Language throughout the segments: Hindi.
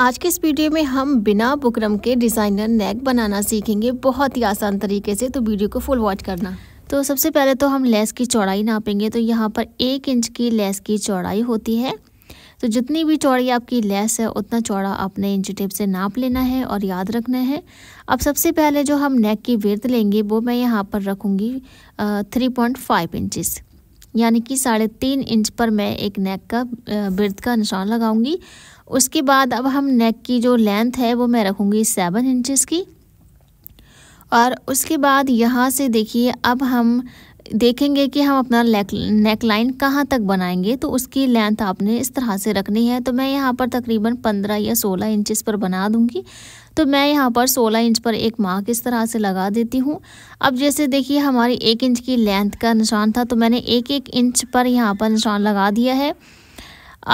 आज के इस वीडियो में हम बिना बुकरम के डिज़ाइनर नेक बनाना सीखेंगे बहुत ही आसान तरीके से तो वीडियो को फुल वॉच करना तो सबसे पहले तो हम लेस की चौड़ाई नापेंगे तो यहाँ पर एक इंच की लेस की चौड़ाई होती है तो जितनी भी चौड़ी आपकी लेस है उतना चौड़ा आपने इंच टेप से नाप लेना है और याद रखना है अब सबसे पहले जो हम नेक की वर्थ लेंगे वो मैं यहाँ पर रखूँगी थ्री पॉइंट फाइव इंचज़ यानी कि साढ़े तीन इंच पर मैं एक नेक का बिर्द का निशान लगाऊंगी उसके बाद अब हम नेक की जो लेंथ है वो मैं रखूंगी सेवन इंचेस की और उसके बाद यहाँ से देखिए अब हम देखेंगे कि हम अपना नेक लाइन कहाँ तक बनाएंगे तो उसकी लेंथ आपने इस तरह से रखनी है तो मैं यहाँ पर तकरीबन पंद्रह या सोलह इंचज़ पर बना दूँगी तो मैं यहाँ पर 16 इंच पर एक मार्क इस तरह से लगा देती हूँ अब जैसे देखिए हमारी एक इंच की लेंथ का निशान था तो मैंने एक एक इंच पर यहाँ पर निशान लगा दिया है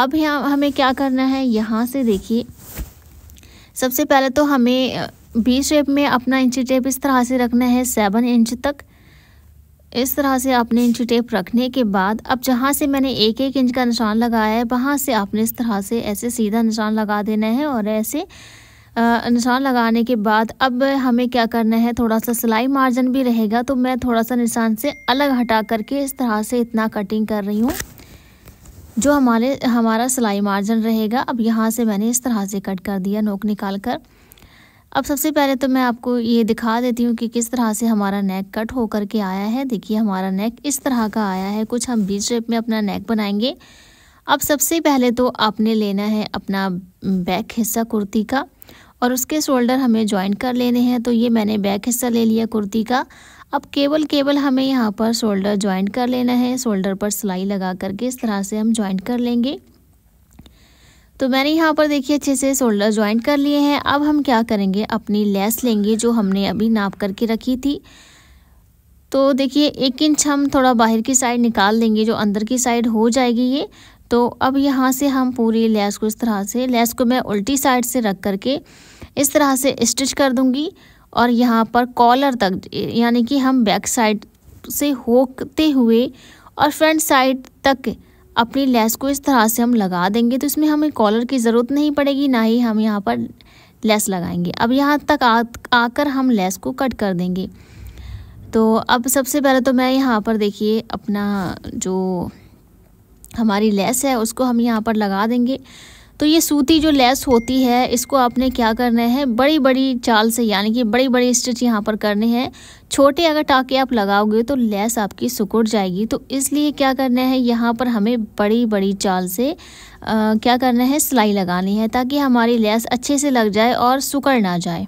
अब यहाँ हमें क्या करना है यहाँ से देखिए सबसे पहले तो हमें बी शेप में अपना इंची टेप इस तरह से रखना है सेवन इंच तक इस तरह से आपने इंची टेप रखने के बाद अब जहाँ से मैंने एक एक इंच का निशान लगाया है वहाँ से आपने इस तरह से ऐसे सीधा निशान लगा देना है और ऐसे निशान लगाने के बाद अब हमें क्या करना है थोड़ा सा सिलाई मार्जिन भी रहेगा तो मैं थोड़ा सा निशान से अलग हटा करके इस तरह से इतना कटिंग कर रही हूँ जो हमारे हमारा सिलाई मार्जिन रहेगा अब यहाँ से मैंने इस तरह से कट कर दिया नोक निकाल कर अब सबसे पहले तो मैं आपको ये दिखा देती हूँ कि किस तरह से हमारा नेक कट होकर के आया है देखिए हमारा नेक इस तरह का आया है कुछ हम बीच शेप में अपना नेक बनाएंगे अब सबसे पहले तो आपने लेना है अपना बैक हिस्सा कुर्ती का और उसके शोल्डर हमें ज्वाइंट कर लेने हैं तो ये मैंने बैक हिस्सा ले लिया कुर्ती का अब केवल केवल हमें यहाँ पर शोल्डर ज्वाइंट कर लेना है शोल्डर पर सिलाई लगा करके इस तरह से हम ज्वाइंट कर लेंगे तो मैंने यहाँ पर देखिए अच्छे से शोल्डर ज्वाइंट कर लिए हैं अब हम क्या करेंगे अपनी लेस लेंगे जो हमने अभी नाप करके रखी थी तो देखिए एक इंच हम थोड़ा बाहर की साइड निकाल देंगे जो अंदर की साइड हो जाएगी ये तो अब यहाँ से हम पूरी लेस को इस तरह से लेस को मैं उल्टी साइड से रख करके इस तरह से स्टिच कर दूँगी और यहाँ पर कॉलर तक यानी कि हम बैक साइड से होते हुए और फ्रंट साइड तक अपनी लेस को इस तरह से हम लगा देंगे तो इसमें हमें कॉलर की ज़रूरत नहीं पड़ेगी ना ही हम यहाँ पर लेस लगाएंगे अब यहाँ तक आकर हम लेस को कट कर देंगे तो अब सबसे पहले तो मैं यहाँ पर देखिए अपना जो हमारी लेस है उसको हम यहाँ पर लगा देंगे तो ये सूती जो लेस होती है इसको आपने क्या करना है बड़ी बड़ी चाल से यानी कि बड़ी बड़ी स्टिच यहाँ पर करने हैं छोटे अगर टाके आप लगाओगे तो लेस आपकी सिकुड़ जाएगी तो इसलिए क्या करना है यहाँ पर हमें बड़ी बड़ी चाल से आ, क्या करना है सिलाई लगानी है ताकि हमारी लेस अच्छे से लग जाए और सुकड़ ना जाए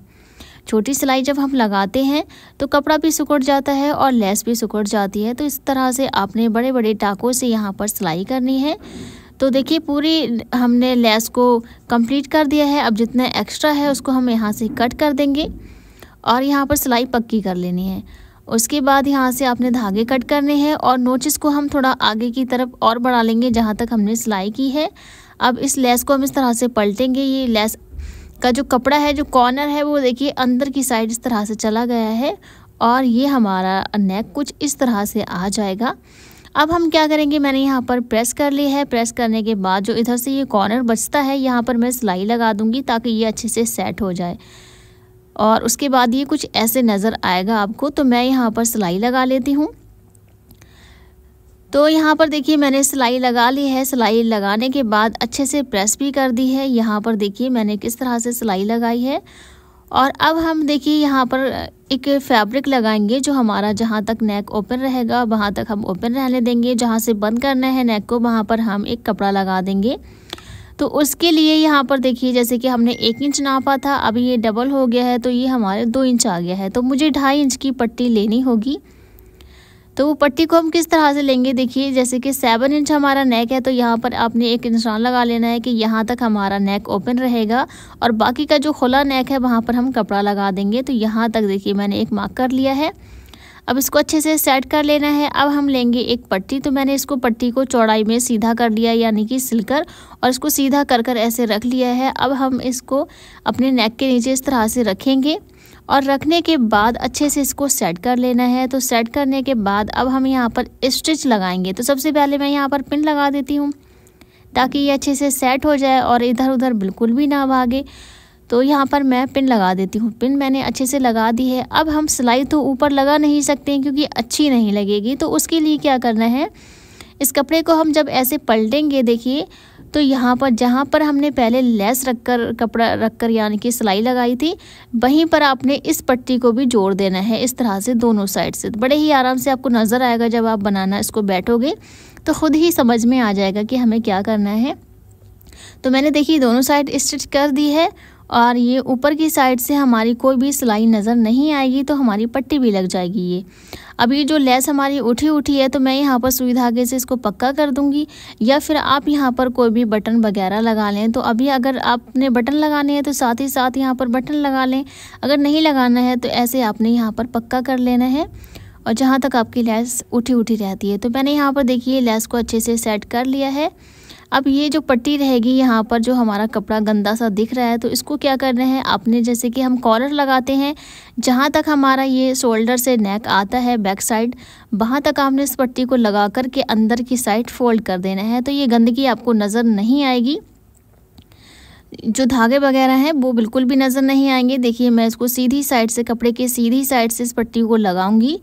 छोटी सिलाई जब हम लगाते हैं तो कपड़ा भी सिकुड़ जाता है और लेस भी सिकुड़ जाती है तो इस तरह से आपने बड़े बड़े टाकों से यहाँ पर सिलाई करनी है तो देखिए पूरी हमने लेस को कंप्लीट कर दिया है अब जितना एक्स्ट्रा है उसको हम यहाँ से कट कर देंगे और यहाँ पर सिलाई पक्की कर लेनी है उसके बाद यहाँ से आपने धागे कट करने हैं और नोचिस को हम थोड़ा आगे की तरफ और बढ़ा लेंगे जहाँ तक हमने सिलाई की है अब इस लेस को हम इस तरह से पलटेंगे ये लेस का जो कपड़ा है जो कॉर्नर है वो देखिए अंदर की साइड इस तरह से चला गया है और ये हमारा नेक कुछ इस तरह से आ जाएगा अब हम क्या करेंगे मैंने यहाँ पर प्रेस कर ली है प्रेस करने के बाद जो इधर से ये कॉर्नर बचता है यहाँ पर मैं सिलाई लगा दूँगी ताकि ये अच्छे से सेट हो जाए और उसके बाद ये कुछ ऐसे नज़र आएगा आपको तो मैं यहाँ पर सिलाई लगा लेती हूँ तो यहाँ पर देखिए मैंने सिलाई लगा ली है सिलाई लगाने के बाद अच्छे से प्रेस भी कर दी है यहाँ पर देखिए मैंने किस तरह से सिलाई लगाई है और अब हम देखिए यहाँ पर एक फैब्रिक लगाएंगे जो हमारा जहाँ तक नेक ओपन रहेगा वहाँ तक हम ओपन रहने देंगे जहाँ से बंद करना है नेक को वहाँ पर हम एक कपड़ा लगा देंगे तो उसके लिए यहाँ पर देखिए जैसे कि हमने एक इंच नापा था अभी ये डबल हो गया है तो ये हमारे दो इंच आ गया है तो मुझे ढाई इंच की पट्टी लेनी होगी तो वो पट्टी को हम किस तरह से लेंगे देखिए जैसे कि सेवन इंच हमारा नेक है तो यहाँ पर आपने एक निशान लगा लेना है कि यहाँ तक हमारा नेक ओपन रहेगा और बाकी का जो खुला नेक है वहाँ पर हम कपड़ा लगा देंगे तो यहाँ तक देखिए मैंने एक मार्क कर लिया है अब इसको अच्छे से सेट कर लेना है अब हम लेंगे एक पट्टी तो मैंने इसको पट्टी को चौड़ाई में सीधा कर लिया यानी कि सिलकर और इसको सीधा कर कर ऐसे रख लिया है अब हम इसको अपने नेक के नीचे इस तरह से रखेंगे और रखने के बाद अच्छे से इसको सेट कर लेना है तो सेट करने के बाद अब हम यहाँ पर स्टिच लगाएंगे तो सबसे पहले मैं यहाँ पर पिन लगा देती हूँ ताकि ये अच्छे से सेट हो जाए और इधर उधर बिल्कुल भी ना भागे तो यहाँ पर मैं पिन लगा देती हूँ पिन मैंने अच्छे से लगा दी है अब हम सिलाई तो ऊपर लगा नहीं सकते क्योंकि अच्छी नहीं लगेगी तो उसके लिए क्या करना है इस कपड़े को हम जब ऐसे पलटेंगे देखिए तो यहाँ पर जहाँ पर हमने पहले लेस रखकर कपड़ा रखकर यानी कि सिलाई लगाई थी वहीं पर आपने इस पट्टी को भी जोड़ देना है इस तरह से दोनों साइड से बड़े ही आराम से आपको नज़र आएगा जब आप बनाना इसको बैठोगे तो ख़ुद ही समझ में आ जाएगा कि हमें क्या करना है तो मैंने देखिए दोनों साइड स्टिच कर दी है और ये ऊपर की साइड से हमारी कोई भी सिलाई नज़र नहीं आएगी तो हमारी पट्टी भी लग जाएगी ये अभी जो लेस हमारी उठी उठी है तो मैं यहाँ पर सुई धागे से इसको पक्का कर दूँगी या फिर आप यहाँ पर कोई भी बटन वगैरह लगा लें तो अभी अगर आपने बटन लगाने हैं तो साथ ही साथ यहाँ पर बटन लगा लें अगर नहीं लगाना है तो ऐसे आपने यहाँ पर पक्का कर लेना है और जहाँ तक आपकी लैस उठी उठी रहती है तो मैंने यहाँ पर देखिए लैस को अच्छे से सेट कर लिया है अब ये जो पट्टी रहेगी यहाँ पर जो हमारा कपड़ा गंदा सा दिख रहा है तो इसको क्या करना है आपने जैसे कि हम कॉलर लगाते हैं जहाँ तक हमारा ये शोल्डर से नेक आता है बैक साइड वहाँ तक आपने इस पट्टी को लगा कर के अंदर की साइड फोल्ड कर देना है तो ये गंदगी आपको नज़र नहीं आएगी जो धागे वगैरह हैं वो बिल्कुल भी नज़र नहीं आएंगे देखिए मैं इसको सीधी साइड से कपड़े के सीधी साइड से इस पट्टी को लगाऊंगी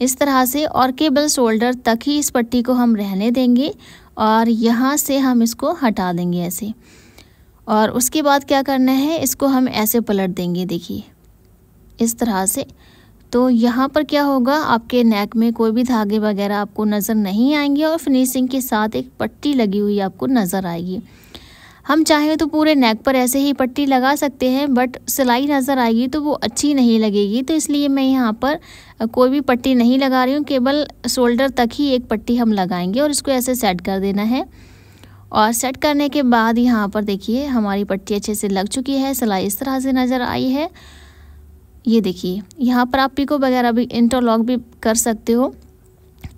इस तरह से और केवल शोल्डर तक ही इस पट्टी को हम रहने देंगे और यहाँ से हम इसको हटा देंगे ऐसे और उसके बाद क्या करना है इसको हम ऐसे पलट देंगे देखिए इस तरह से तो यहाँ पर क्या होगा आपके नेक में कोई भी धागे वगैरह आपको नज़र नहीं आएंगे और फिनिशिंग के साथ एक पट्टी लगी हुई आपको नज़र आएगी हम चाहें तो पूरे नेक पर ऐसे ही पट्टी लगा सकते हैं बट सिलाई नज़र आएगी तो वो अच्छी नहीं लगेगी तो इसलिए मैं यहाँ पर कोई भी पट्टी नहीं लगा रही हूँ केवल शोल्डर तक ही एक पट्टी हम लगाएंगे और इसको ऐसे सेट कर देना है और सेट करने के बाद यहाँ पर देखिए हमारी पट्टी अच्छे से लग चुकी है सिलाई इस तरह से नज़र आई है ये देखिए यहाँ पर आप पिको वगैरह भी इंटरलॉक भी कर सकते हो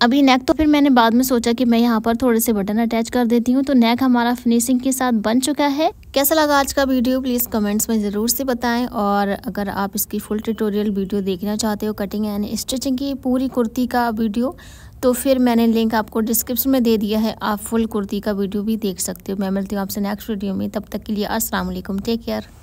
अभी नेक तो फिर मैंने बाद में सोचा कि मैं यहाँ पर थोड़े से बटन अटैच कर देती हूँ तो नेक हमारा फिनिशिंग के साथ बन चुका है कैसा लगा आज का वीडियो प्लीज़ कमेंट्स में ज़रूर से बताएं और अगर आप इसकी फुल ट्यूटोरियल वीडियो देखना चाहते हो कटिंग एंड स्टिचिंग की पूरी कुर्ती का वीडियो तो फिर मैंने लिंक आपको डिस्क्रिप्शन में दे दिया है आप फुल कुर्ती का वीडियो भी देख सकते हो मैं मिलती हूँ आपसे नेक्स्ट वीडियो में तब तक के लिए असलम टेक केयर